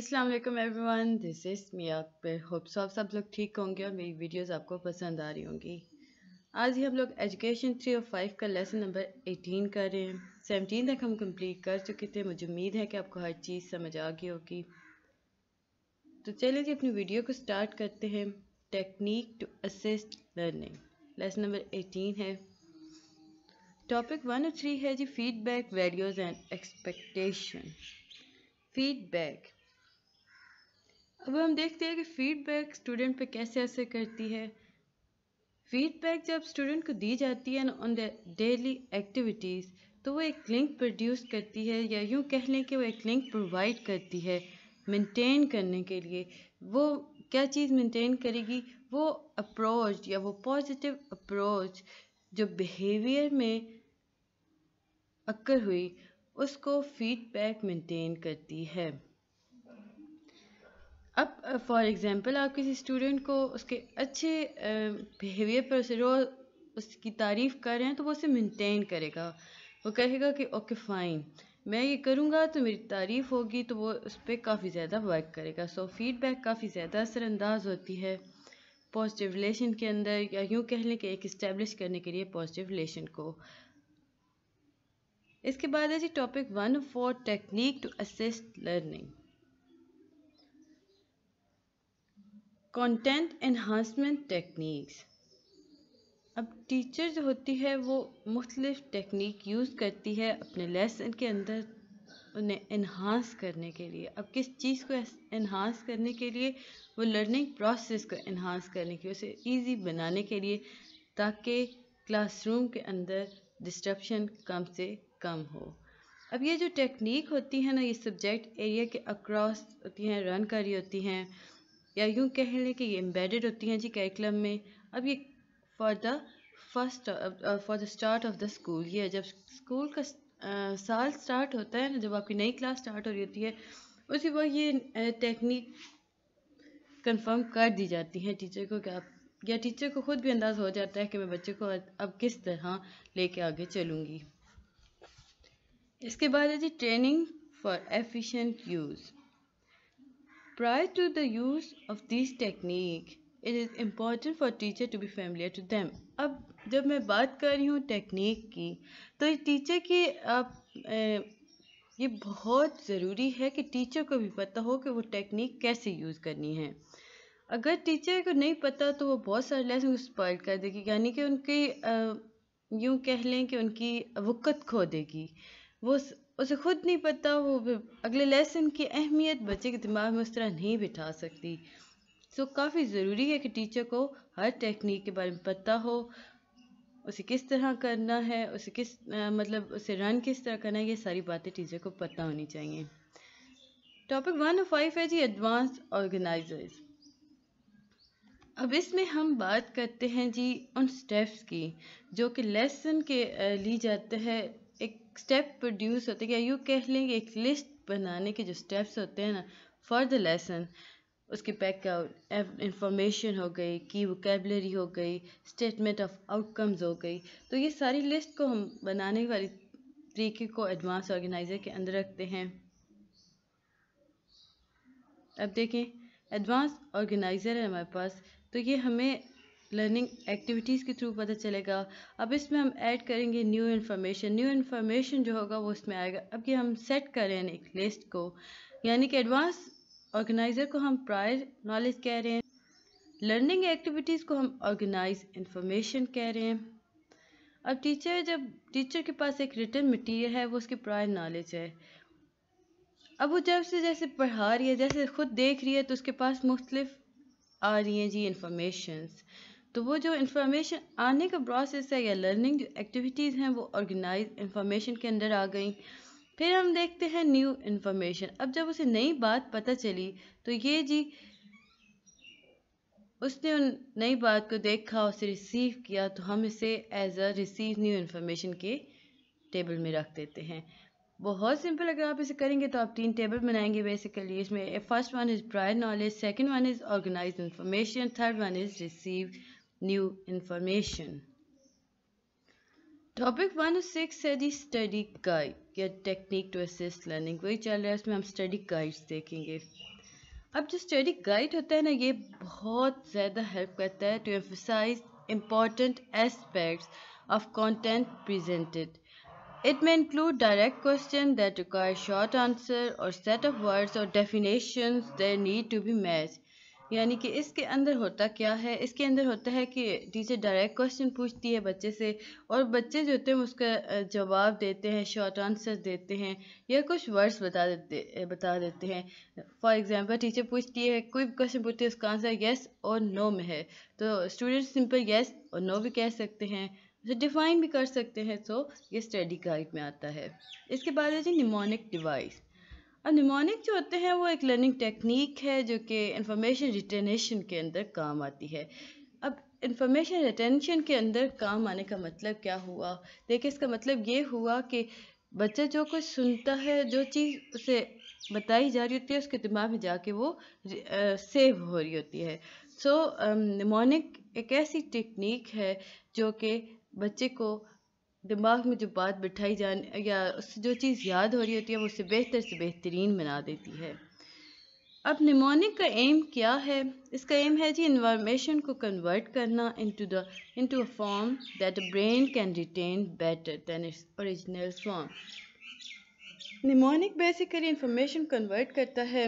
अस्सलाम वालेकुम everyone this is me Akbar hope so आप सब लोग ठीक होंगे और मेरी वीडियोस आपको पसंद आ रही होंगी आज ही हम लोग एजुकेशन थ्री और फाइव का लेसन नंबर एटीन कर रहे हैं सेवनटीन तक हम कंप्लीट कर चुके थे मुझे उम्मीद है कि आपको हर चीज़ समझ आ गई होगी तो चलिए जी अपनी वीडियो को स्टार्ट करते हैं technique to assist learning lesson number eighteen है टॉपिक वन और थ्री है जी feedback values and expectation feedback अब हम देखते हैं कि फीडबैक स्टूडेंट पे कैसे असर करती है फीडबैक जब स्टूडेंट को दी जाती है ऑन द डेली एक्टिविटीज़ तो वो एक लिंक प्रोड्यूस करती है या यूँ कह लें कि वो एक लिंक प्रोवाइड करती है मेंटेन करने के लिए वो क्या चीज़ मेंटेन करेगी वो अप्रोच या वो पॉजिटिव अप्रोच जो बिहेवियर में अक्कर हुई उसको फीडबैक मेंटेन करती है अब फॉर uh, एग्ज़ाम्पल आप किसी स्टूडेंट को उसके अच्छे बिहेवियर uh, पर उसे रो उसकी तारीफ़ कर रहे हैं तो वो उसे मेंटेन करेगा वो कहेगा कि ओके फ़ाइन मैं ये करूँगा तो मेरी तारीफ़ होगी तो वो उस पर काफ़ी ज़्यादा वर्क करेगा सो फीडबैक काफ़ी ज़्यादा असरानंदाज होती है पॉजिटिव रिलेशन के अंदर या यूँ कह लें कि एक इस्टेब्लिश करने के लिए पॉजिटिव रिलेशन को इसके बाद है जी topic one for technique to assist learning content enhancement techniques अब टीचर जो होती है वो मुख्तलिफ टेक्निक यूज़ करती है अपने लेसन के अंदर उन्हें इन्हांस करने के लिए अब किस चीज़ को इन्हांस करने के लिए वो लर्निंग प्रोसेस को इन्हांस करने के लिए उसे ईजी बनाने के लिए ताकि क्लासरूम के अंदर डिस्ट्रप्शन कम से कम हो अब ये जो टेक्निक होती है ना ये सब्जेक्ट एरिया के अक्रॉस होती हैं रन कर रही होती हैं या यूँ कह लें कि ये एम्बेडेड होती हैं जी करिकुलम में अब ये for the first for the start of the school ये जब स्कूल का uh, साल स्टार्ट होता है ना जब आपकी नई क्लास स्टार्ट हो रही होती है उसी वक्त ये टेक्निक uh, कंफर्म कर दी जाती है टीचर को कि आप या टीचर को खुद भी अंदाज़ हो जाता है कि मैं बच्चे को अब किस तरह लेके आगे चलूँगी इसके बाद है जी training for efficient use Prior to the use of these technique, it is important for teacher to be familiar to them अब जब मैं बात कर रही हूँ टेक्निक की तो ये टीचर की आप ए, ये बहुत ज़रूरी है कि टीचर को भी पता हो कि वो टेक्निक कैसे यूज़ करनी है अगर टीचर को नहीं पता तो वो बहुत सारे लेसन स्पॉइल कर देगी यानी कि उनकी यूँ कह लें कि उनकी वक़्त खो देगी वो उसे खुद नहीं पता वो अगले लेसन की अहमियत बच्चे के दिमाग में उस तरह नहीं बिठा सकती सो काफ़ी ज़रूरी है कि टीचर को हर टेक्निक के बारे में पता हो उसे किस तरह करना है उसे किस आ, मतलब उसे रन किस तरह करना है ये सारी बातें टीचर को पता होनी चाहिए टॉपिक वन ऑफ फाइव है जी एडवांस ऑर्गेनाइजर्स अब इसमें हम बात करते हैं जी उन स्टेप्स की जो कि लेसन के ली जाते हैं एक स्टेप प्रोड्यूस होते हैं या यू कह लें कि एक लिस्ट बनाने के जो स्टेप्स होते हैं ना फॉर द लेसन उसकी बैकआउट इंफॉर्मेशन हो गई की वोकेबलरी हो गई स्टेटमेंट ऑफ आउटकम्स हो गई तो ये सारी लिस्ट को हम बनाने वाली तरीके को एडवांस ऑर्गेनाइजर के अंदर रखते हैं अब देखें एडवांस ऑर्गेनाइज़र है हमारे पास तो ये हमें लर्निंग एक्टिविटीज़ के थ्रू पता चलेगा अब इसमें हम ऐड करेंगे न्यू इन्फॉर्मेशन न्यू इन्फॉर्मेशन जो होगा वो इसमें आएगा अब ये हम सेट करें एक लिस्ट को यानी कि एडवांस ऑर्गेनाइज़र को हम प्रायर नॉलेज कह रहे हैं लर्निंग एक्टिविटीज़ को हम ऑर्गेनाइज इन्फॉर्मेशन कह रहे हैं अब टीचर जब टीचर के पास एक रिटर्न मटीरियल है वो उसकी प्रायर नॉलेज है अब वो जब से जैसे पढ़ा रही है जैसे खुद देख रही है तो उसके पास मुख्तलिफ आ रही हैं जी इन्फॉर्मेशंस तो वो जो इन्फॉर्मेशन आने का प्रोसेस है या लर्निंग जो एक्टिविटीज़ हैं वो ऑर्गेनाइज इन्फॉर्मेशन के अंदर आ गई फिर हम देखते हैं न्यू इन्फॉर्मेशन अब जब उसे नई बात पता चली तो ये जी उसने उन नई बात को देखा उसे रिसीव किया तो हम इसे as a receive new information के टेबल में रख देते हैं बहुत सिंपल अगर आप इसे करेंगे तो आप तीन टेबल बनाएंगे बेसिकली इसमें first one is prior knowledge second one is organised information third one is receive new information. Topic 106 है दी study guide या technique to assist learning वही चल रहा है इसमें हम study guides देखेंगे अब जो study guide होता है ना ये बहुत ज़्यादा help करता है to emphasize important aspects of content presented it may include direct question that require short answer or set of words or definitions that need to be matched यानी कि इसके अंदर होता क्या है इसके अंदर होता है कि टीचर डायरेक्ट क्वेश्चन पूछती है बच्चे से और बच्चे जो होते हैं उसका जवाब देते हैं शॉर्ट आंसर देते हैं या कुछ वर्ड्स बता देते बता देते हैं फॉर एग्जांपल टीचर पूछती है कोई क्वेश्चन पूछती है उसका आंसर येस और नो में है तो स्टूडेंट सिंपल येस और नो भी कह सकते हैं उसे डिफाइन भी कर सकते हैं तो ये स्टडी गाइड में आता है इसके बाद है जी निमोनिक डिवाइस और निमोनिक जो होते हैं वो एक लर्निंग टेक्निक है जो कि इंफॉर्मेशन रिटेनेशन के अंदर काम आती है अब इंफॉर्मेशन रिटेंशन के अंदर काम आने का मतलब क्या हुआ देखिए इसका मतलब ये हुआ कि बच्चा जो कुछ सुनता है जो चीज़ उसे बताई जा रही होती है उसके दिमाग में जाके वो सेव हो रही होती है सो so, निमोनिक एक ऐसी टेक्निक है जो कि बच्चे को दिमाग में जो बात बिठाई जाने या उससे जो चीज़ याद हो रही होती है वो उसे बेहतर से बेहतरीन बना देती है अब निमोनिक का एम क्या है इसका एम है जी इन्फॉर्मेशन को कन्वर्ट करना into the into a form that a brain can retain better than its original form mnemonic basically information convert करता है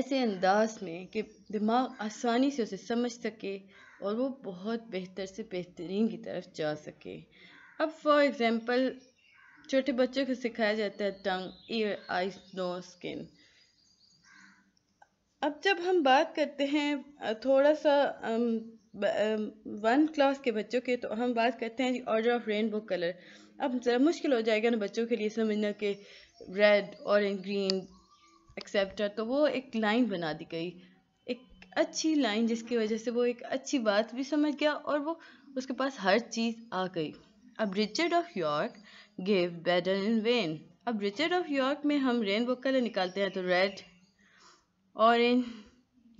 ऐसे अंदाज में कि दिमाग आसानी से उसे समझ सके और वो बहुत बेहतर से बेहतरीन की तरफ जा सके अब फॉर एग्जांपल छोटे बच्चों को सिखाया जाता है tongue ear eyes nose skin अब जब हम बात करते हैं थोड़ा सा वन क्लास के बच्चों के तो हम बात करते हैं ऑर्डर ऑफ रेनबो कलर अब ज़रा मुश्किल हो जाएगा ना बच्चों के लिए समझना कि रेड ऑरेंज ग्रीन एक्सेप्टा तो वो एक लाइन बना दी गई एक अच्छी लाइन जिसकी वजह से वो एक अच्छी बात भी समझ गया और वो उसके पास हर चीज़ आ गई अब Richard of York give battle in vain अब रिचर्ड ऑफ यॉर्क में हम रेनबो कलर निकालते हैं तो रेड ऑरेंज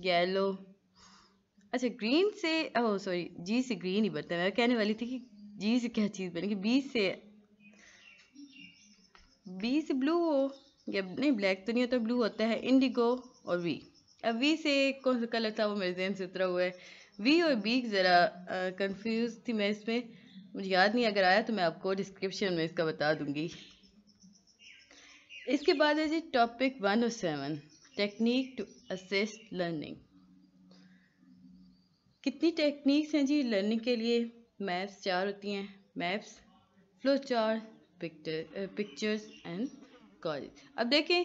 येलो अच्छा ग्रीन से ओह सॉरी जी से ग्रीन ही बनता है मैं कहने वाली थी कि जी से क्या चीज़ बनेगी बी से बी से ब्लू हो या नहीं ब्लैक तो नहीं होता ब्लू होता है इंडिगो और वी अब वी से कौन सा कलर था वो मेरे जहन से उतरा हुआ है वी और बी ज़रा कंफ्यूज थी मैं इसमें मुझे याद नहीं अगर आया तो मैं आपको डिस्क्रिप्शन में इसका बता दूंगी इसके बाद है जी topic seven technique to assist learning कितनी टेक्निक्स हैं जी लर्निंग के लिए मैप्स चार होती हैं मैप्स फ्लो चार पिक्चर पिक्चर्स एंड कॉलेज अब देखें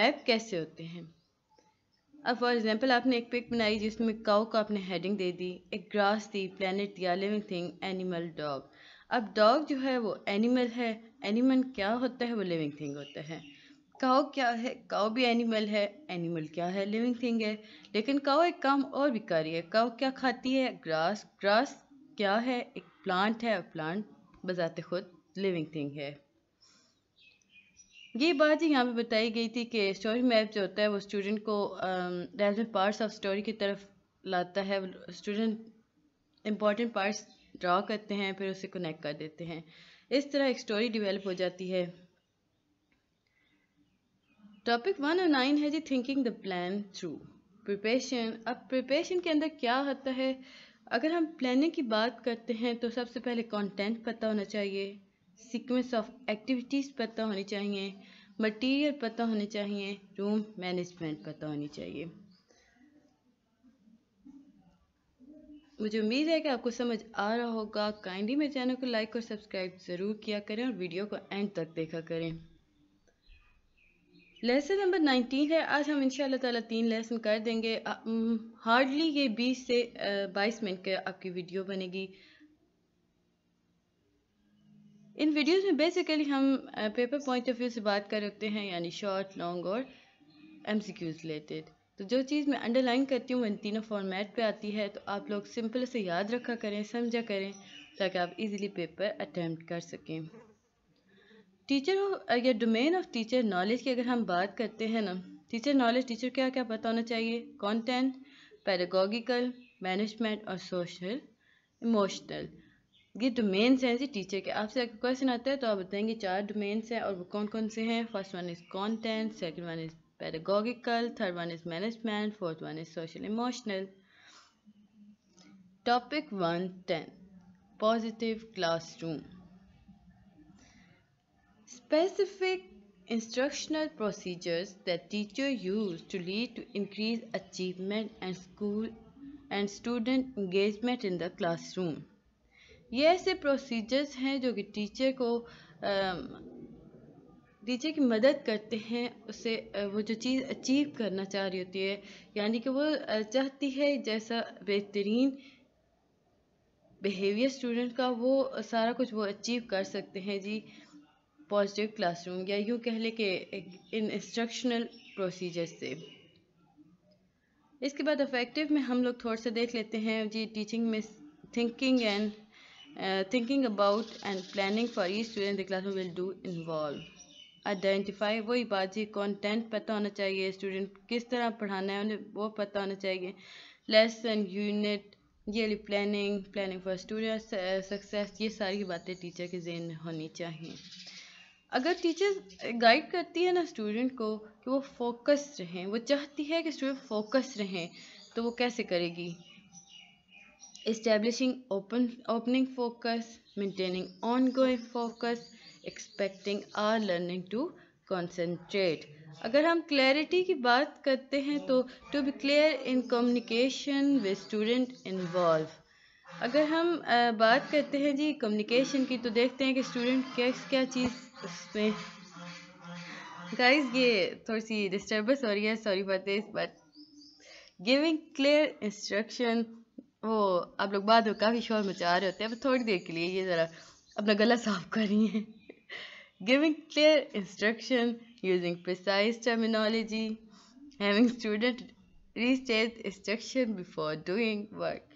मैप कैसे होते हैं अब फॉर एग्जांपल आपने एक पिक बनाई जिसमें काउ को आपने हेडिंग दे दी एक ग्रास दी प्लानट दिया लिविंग थिंग एनिमल डॉग अब डॉग जो है वो एनिमल है एनिमल क्या होता है वो लिविंग थिंग होता है काओ क्या है काओ भी एनिमल है एनिमल क्या है लिविंग थिंग है लेकिन काओ एक काम और भी कर रही है काओ क्या खाती है ग्रास ग्रास क्या है एक प्लांट है और प्लांट बजाते खुद लिविंग थिंग है ये बात यहाँ पे बताई गई थी कि स्टोरी मैप जो होता है वो स्टूडेंट को रेलिवेंट पार्ट्स ऑफ स्टोरी की तरफ लाता है स्टूडेंट इम्पॉर्टेंट पार्ट्स ड्रा करते हैं फिर उसे कनेक्ट कर देते हैं इस तरह एक स्टोरी डिवेलप हो जाती है टॉपिक वन और नाइन है जी thinking the plan through preparation अब प्रिपेशन के अंदर क्या होता है अगर हम प्लानिंग की बात करते हैं तो सबसे पहले कंटेंट पता होना चाहिए सीक्वेंस ऑफ एक्टिविटीज़ पता होनी चाहिए मटेरियल पता होने चाहिए रूम मैनेजमेंट पता होनी चाहिए मुझे उम्मीद है कि आपको समझ आ रहा होगा काइंडली मेरे चैनल को लाइक और सब्सक्राइब ज़रूर किया करें और वीडियो को एंड तक देखा करें लेसन नंबर नाइनटीन है आज हम इंशाल्लाह ताला तीन लेसन कर देंगे हार्डली ये बीस से बाईस मिनट के आपकी वीडियो बनेगी इन वीडियोस में बेसिकली हम पेपर पॉइंट ऑफ व्यू से बात कर रखते हैं यानी शॉर्ट लॉन्ग और एम सी क्यूज रिलेटेड तो जो चीज़ मैं अंडरलाइन करती हूँ वो इन तीनों फॉर्मेट पे आती है तो आप लोग सिंपल से याद रखा करें समझा करें ताकि आप इजीली पेपर अटैम्प्ट कर सकें टीचर या डोमेन ऑफ टीचर नॉलेज की अगर हम बात करते हैं ना टीचर नॉलेज टीचर क्या क्या पता होना चाहिए कॉन्टेंट पैरागोगिकल मैनेजमेंट और सोशल इमोशनल ये डोमेन्स हैं जी टीचर के आपसे अगर क्वेश्चन आता है तो आप बताएंगे चार डोमेन्स हैं और वो कौन कौन से हैं first one is content second one is pedagogical third one is management fourth one is social emotional topic one ten positive class specific instructional procedures that teacher use to lead to increase achievement and school and student student in the the room ये ऐसे procedures हैं जो कि teacher को teacher की मदद करते हैं उसे वो जो चीज़ अचीव करना चाह रही होती है यानी कि वो चाहती है जैसा बेहतरीन बिहेवियर स्टूडेंट का वो सारा कुछ वो अचीव कर सकते हैं जी पॉजिटिव क्लासरूम या यूँ कह लें कि इन इंस्ट्रक्शनल प्रोसीजर से इसके बाद अफेक्टिव में हम लोग थोड़ा सा देख लेते हैं जी टीचिंग में thinking and uh, thinking about and planning for each student the classroom will do involve identify वही बात ही कंटेंट पता होना चाहिए स्टूडेंट किस तरह पढ़ाना है उन्हें वो पता होना चाहिए लेसन यूनिट ये planning planning for student success ये सारी बातें टीचर के जेन में होनी चाहिए अगर टीचर गाइड करती है ना स्टूडेंट को कि वो फोकस रहें वो चाहती है कि स्टूडेंट फोकस रहें तो वो कैसे करेगी establishing open opening focus maintaining ongoing focus expecting our learning to concentrate अगर हम क्लैरिटी की बात करते हैं तो to be clear in communication with student involve अगर हम आ, बात करते हैं जी कम्युनिकेशन की तो देखते हैं कि स्टूडेंट क्या क्या चीज़ उसमें गाइस ये थोड़ी सी डिस्टर्बेंस हो रही है sorry for this but giving clear instruction वो आप लोग बाद में काफ़ी शोर मचा रहे होते हैं अब थोड़ी देर के लिए ये ज़रा अपना गला साफ करिए giving clear instruction using precise terminology having student restate instruction before doing work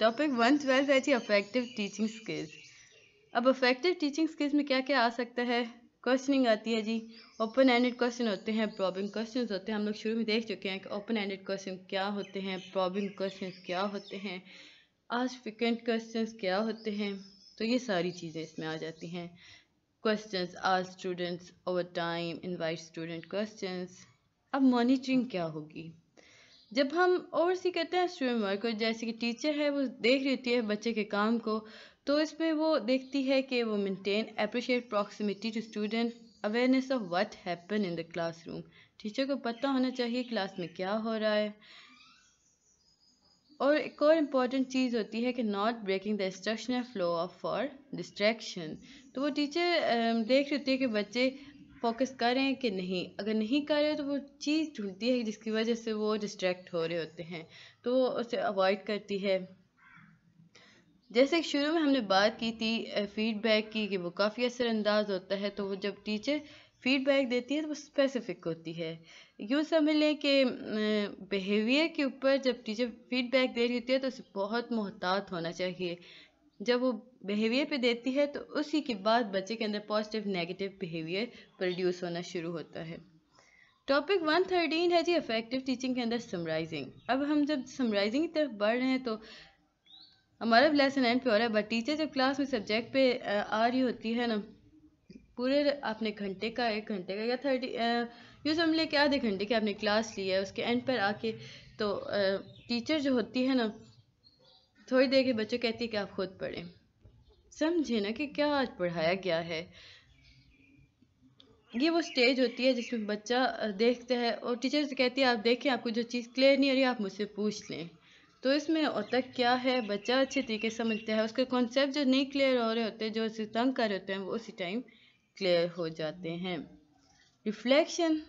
topic one twelfth है जी अफेक्टिव टीचिंग स्किल्स अब अफेक्टिव टीचिंग स्किल्स में क्या क्या आ सकता है क्वेश्चनिंग आती है जी ओपन एंडेड क्वेश्चन होते हैं प्रॉब्लम क्वेश्चन होते हैं हम लोग शुरू में देख चुके हैं कि ओपन एंडेड क्वेश्चन क्या होते हैं प्रॉब्लम क्वेश्चन क्या होते हैं आज फ्रिक्वेंट क्वेश्चन क्या होते हैं तो ये सारी चीज़ें इसमें आ जाती हैं क्वेश्चन आज students over time invite student question अब मॉनिटरिंग क्या होगी जब हम ओवरसी करते हैं स्टूडेंट वर्क जैसे कि टीचर है वो देख लेती है बच्चे के काम को तो इसमें वो देखती है कि वो maintain appreciate proximity to student awareness of what happen in the classroom teacher को पता होना चाहिए क्लास में क्या हो रहा है और एक और इम्पॉर्टेंट चीज़ होती है कि not breaking the instructional flow of for distraction तो वो टीचर देख रही होती है कि बच्चे फोकस कर रहे हैं कि नहीं अगर नहीं कर रहे तो वो चीज़ ढूंढती है जिसकी वजह से वो डिस्ट्रैक्ट हो रहे होते हैं तो वो उसे अवॉइड करती है जैसे शुरू में हमने बात की थी फीडबैक की कि वो काफ़ी असरअंदाज होता है तो वो जब टीचर फीडबैक देती है तो वो स्पेसिफिक होती है यूँ समझ लें कि बिहेवियर के ऊपर जब टीचर फीडबैक दे रही होती है तो उसे बहुत मोहतात होना चाहिए जब वो बिहेवियर पे देती है तो उसी के बाद बच्चे के अंदर पॉजिटिव नेगेटिव बिहेवियर प्रोड्यूस होना शुरू होता है टॉपिक वन थर्टीन है जी इफेक्टिव टीचिंग के अंदर समराइजिंग अब हम जब समराइजिंग की तरफ बढ़ रहे हैं तो हमारा लेसन एंड पे हो रहा है बट टीचर जब क्लास में सब्जेक्ट पे आ रही होती है ना पूरे आपने घंटे का एक घंटे का या थर्टी यू समझ लें कि आधे घंटे की आपने क्लास ली है उसके एंड पर आके तो टीचर जो होती है ना थोड़ी देर के बच्चों कहती है कि आप खुद पढ़ें समझे ना कि क्या आज पढ़ाया गया है ये वो स्टेज होती है जिसमें बच्चा देखता है और टीचर से कहती है आप देखें आपको जो चीज़ क्लियर नहीं हो रही आप मुझसे पूछ लें तो इसमें होता क्या है बच्चा अच्छे तरीके से समझता है उसके कॉन्सेप्ट जो नहीं क्लियर हो रहे होते जो उसे तंग कर रहे होते हैं वो उसी टाइम क्लियर हो जाते हैं रिफ्लेक्शन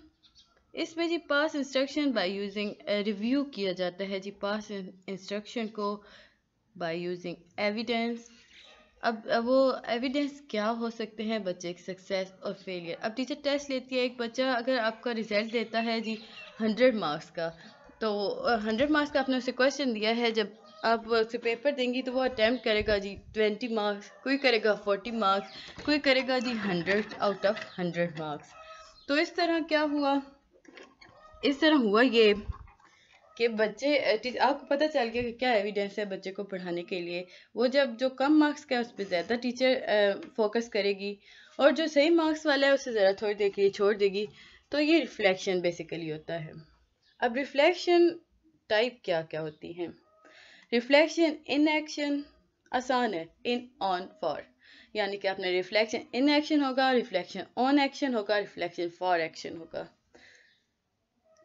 इसमें जी pass instruction by using review किया जाता है जी पास इंस्ट्रक्शन को बाय यूजिंग एविडेंस अब वो एविडेंस क्या हो सकते हैं बच्चे की सक्सेस और फेलियर अब टीचर टेस्ट लेती है एक बच्चा अगर आपका रिजल्ट देता है जी हंड्रेड मार्क्स का तो हंड्रेड मार्क्स का आपने उसे क्वेश्चन दिया है जब आप उसे पेपर देंगी तो वो अटैम्प्ट करेगा जी ट्वेंटी मार्क्स कोई करेगा फोर्टी मार्क्स कोई करेगा जी hundred out of hundred marks तो इस तरह क्या हुआ इस तरह हुआ ये कि बच्चे आपको पता चल गया कि क्या एविडेंस है बच्चे को पढ़ाने के लिए वो जब जो कम मार्क्स का है उस पर ज़्यादा टीचर फोकस करेगी और जो सही मार्क्स वाला है उसे ज़रा थोड़ी देर के लिए छोड़ देगी तो ये रिफ्लेक्शन बेसिकली होता है अब रिफ्लेक्शन टाइप क्या क्या होती हैं रिफ्लेक्शन इन एक्शन आसान है इन ऑन फॉर यानी कि आपने रिफ्लेक्शन इन एक्शन होगा रिफ्लेक्शन ऑन एक्शन होगा रिफ्लेक्शन फॉर एक्शन होगा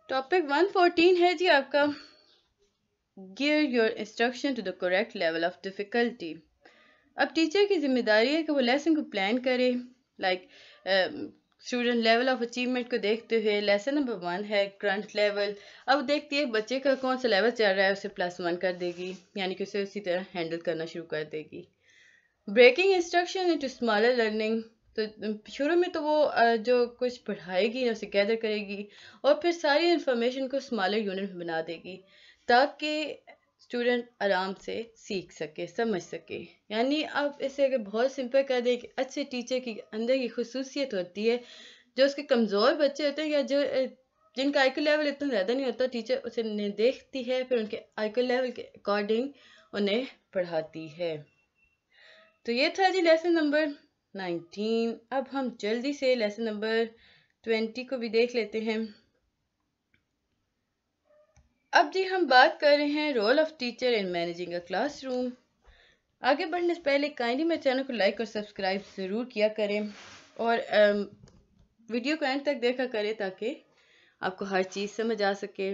टॉपिक 114 है जी आपका gear your instruction to the correct level of difficulty अब टीचर की जिम्मेदारी है कि वो लेसन को प्लान करे like like, uh, student level of achievement को देखते हुए लेसन नंबर वन है करंट लेवल अब देखती है बच्चे का कौन सा लेवल चल रहा है उसे प्लस वन कर देगी यानी कि उसे उसी तरह हैंडल करना शुरू कर देगी breaking instruction to smaller learning तो शुरू में तो वो जो कुछ पढ़ाएगी उसे गैदर करेगी और फिर सारी इंफॉर्मेशन को स्मॉलर यूनिट में बना देगी ताकि स्टूडेंट आराम से सीख सके समझ सके यानी आप इसे अगर बहुत सिंपल कर दें कि अच्छे टीचर की अंदर की खसूसियत होती है जो उसके कमज़ोर बच्चे होते हैं या जो जिनका आईक्यू लेवल इतना ज़्यादा नहीं होता टीचर उसे उन्हें देखती है फिर उनके आईक्यू लेवल के अकॉर्डिंग उन्हें पढ़ाती है तो ये था जी लेसन नंबर नाइनटीन अब हम जल्दी से लेसन नंबर ट्वेंटी को भी देख लेते हैं अब जी हम बात कर रहे हैं role of teacher in managing a classroom आगे बढ़ने से पहले काइंडली मेरे चैनल को लाइक और सब्सक्राइब ज़रूर किया करें और अम, um, वीडियो को एंड तक देखा करें ताकि आपको हर चीज़ समझ आ सके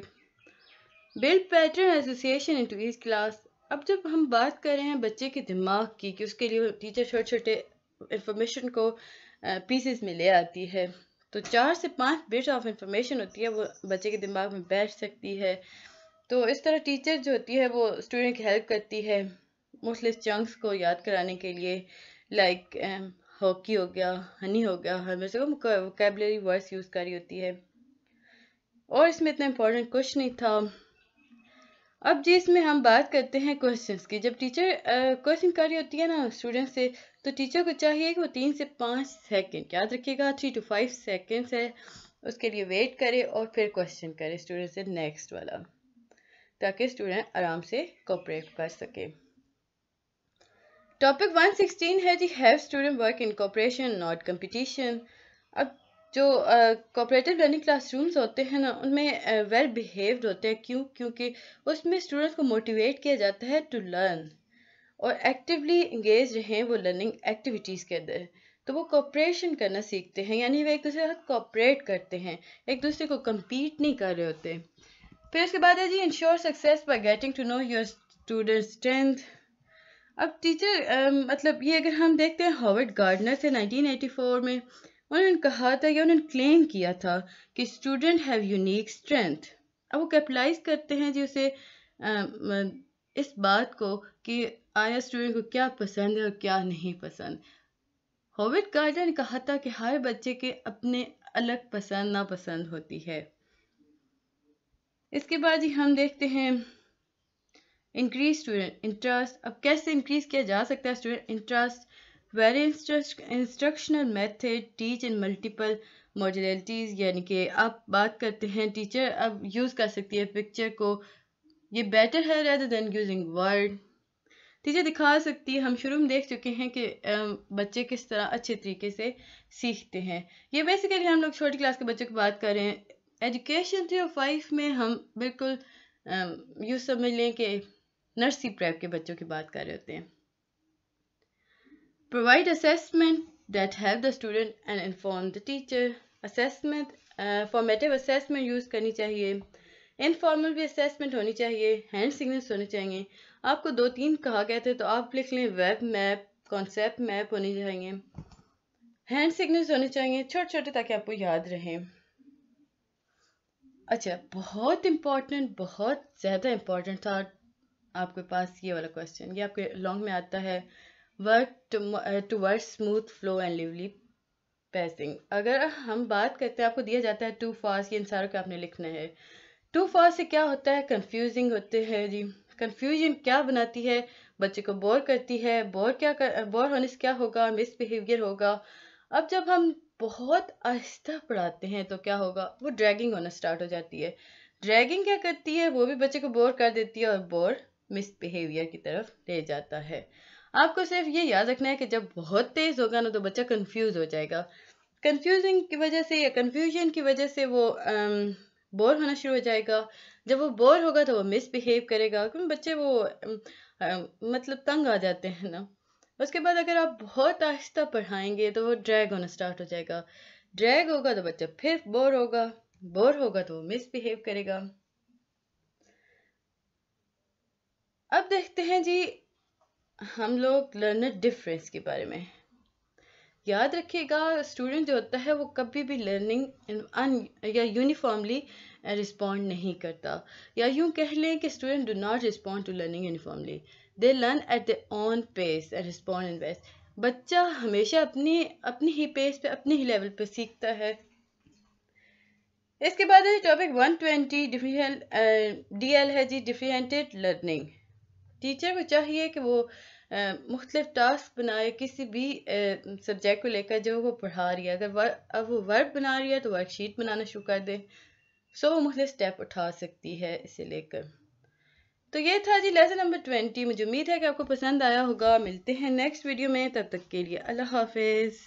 build pattern association into class अब जब हम बात कर रहे हैं बच्चे के दिमाग की कि उसके लिए टीचर छोटे छोटे इंफॉर्मेशन को पीसेस uh, में ले आती है तो चार से पाँच बिट्स ऑफ इंफॉर्मेशन होती है वो बच्चे के दिमाग में बैठ सकती है तो इस तरह टीचर जो होती है वो स्टूडेंट की हेल्प करती है मोस्टली चंक्स को याद कराने के लिए लाइक हॉकी um, हो गया हनी हो गया हर बच्चे कैबलरी वोकेबलरी वर्ड्स यूज़ करी होती है और इसमें इतना इम्पोर्टेंट कुछ नहीं था अब जी इसमें हम बात करते हैं क्वेश्चंस की जब टीचर क्वेश्चन uh, कर रही होती है ना स्टूडेंट से तो टीचर को चाहिए कि वो तीन से पाँच सेकेंड याद रखिएगा थ्री टू फाइव सेकेंड्स है उसके लिए वेट करे और फिर क्वेश्चन करे स्टूडेंट से नेक्स्ट वाला ताकि स्टूडेंट आराम से कॉपरेट कर सके टॉपिक 116 है जी have student work in cooperation not competition अब जो कॉपरेटिव लर्निंग क्लासरूम्स होते हैं ना उनमें वेल बिहेव्ड होते हैं क्यों क्योंकि उसमें स्टूडेंट्स को मोटिवेट किया जाता है टू लर्न और एक्टिवली इंगेज हैं वो लर्निंग एक्टिविटीज़ के अंदर तो वो कॉपरेशन करना सीखते हैं यानी वे एक दूसरे के साथ कॉपरेट करते हैं एक दूसरे को कम्पीट नहीं कर रहे होते फिर उसके बाद है जी ensure success by getting to know your student strength अब टीचर मतलब ये अगर हम देखते हैं हॉवर्ड गार्डनर से 1984 में उन्होंने कहा था या उन्होंने क्लेम किया था कि स्टूडेंट हैव यूनिक स्ट्रेंथ अब वो कैपिटलाइज करते हैं जी उसे इस बात को कि आया स्टूडेंट को क्या पसंद है और क्या नहीं पसंद होविट गार्डन ने कहा था कि हर बच्चे के अपने अलग पसंद नापसंद होती है इसके बाद ही हम देखते हैं इंक्रीज स्टूडेंट इंटरेस्ट अब कैसे इंक्रीज किया जा सकता है student interest vary instructional method teach in multiple modalities यानी कि आप बात करते हैं टीचर अब यूज़ कर सकती है पिक्चर को ये बेटर है rather than using word teacher दिखा सकती है हम शुरू में देख चुके हैं कि बच्चे किस तरह अच्छे तरीके से सीखते हैं ये बेसिकली हम लोग छोटी क्लास के बच्चों की बात कर रहे हैं एजुकेशन थ्री और फाइव में हम बिल्कुल यूँ समझ लें कि नर्सरी प्रैप के बच्चों की बात कर रहे होते हैं provide assessment that help the student and inform the teacher assessment formative assessment use करनी चाहिए इनफॉर्मल भी असेसमेंट होनी चाहिए हैंड सिग्नल्स होने चाहिए आपको दो तीन कहा गया थे तो आप लिख लें वेब मैप कॉन्सेप्ट मैप होने चाहिए हैंड सिग्नल्स होने चाहिए छोटे छोटे ताकि आपको याद रहे अच्छा बहुत इम्पॉर्टेंट बहुत ज़्यादा इम्पॉर्टेंट था आपके पास ये वाला क्वेश्चन ये आपके लॉन्ग में आता है work work smooth flow and lively pacing अगर हम बात करते हैं आपको दिया जाता है टू फास्ट ये इन सारों का आपने लिखना है टू फास्ट से क्या होता है कंफ्यूजिंग होते हैं जी कंफ्यूजन क्या बनाती है बच्चे को बोर करती है बोर क्या कर बोर होने से क्या होगा मिस बिहेवियर होगा अब जब हम बहुत आहिस्ता पढ़ाते हैं तो क्या होगा वो ड्रैगिंग होना स्टार्ट हो जाती है ड्रैगिंग क्या करती है वो भी बच्चे को बोर कर देती है और बोर मिस बिहेवियर की तरफ ले जाता है आपको सिर्फ ये याद रखना है कि जब बहुत तेज़ होगा ना तो बच्चा कन्फ्यूज हो जाएगा कन्फ्यूजिंग की वजह से या कन्फ्यूजन की वजह से वो आम, um, बोर होना शुरू हो जाएगा जब वो बोर होगा तो वो मिसबिहेव करेगा क्योंकि बच्चे वो मतलब तंग आ जाते हैं ना उसके बाद अगर आप बहुत आहिस्ता पढ़ाएंगे तो वो ड्रैग होना स्टार्ट हो जाएगा ड्रैग होगा तो बच्चा फिर बोर होगा बोर होगा तो वो मिसबिहेव करेगा अब देखते हैं जी हम लोग लर्नर डिफरेंस के बारे में याद रखिएगा स्टूडेंट जो होता है वो कभी भी लर्निंग अन या यूनिफॉर्मली रिस्पॉन्ड uh, नहीं करता या यूँ कह लें कि student do not respond to learning uniformly they learn at the own pace respond in best बच्चा हमेशा अपनी अपने ही पेस पे अपने ही लेवल पे सीखता है इसके बाद है टॉपिक 120 डिफिशल डीएल है जी डिफिशेंटेड लर्निंग टीचर को चाहिए कि वो मुख्तलिफ टास्क बनाए किसी भी सब्जेक्ट को लेकर जो वो पढ़ा रही है अगर वर, अब वो वर्क बना रही है तो वर्कशीट बनाना शुरू कर दे सो वो मुख्तलिफ स्टेप उठा सकती है इसे लेकर तो ये था जी लेसन नंबर ट्वेंटी मुझे उम्मीद है कि आपको पसंद आया होगा मिलते हैं नेक्स्ट वीडियो में तब तक के लिए अल्लाह हाफिज़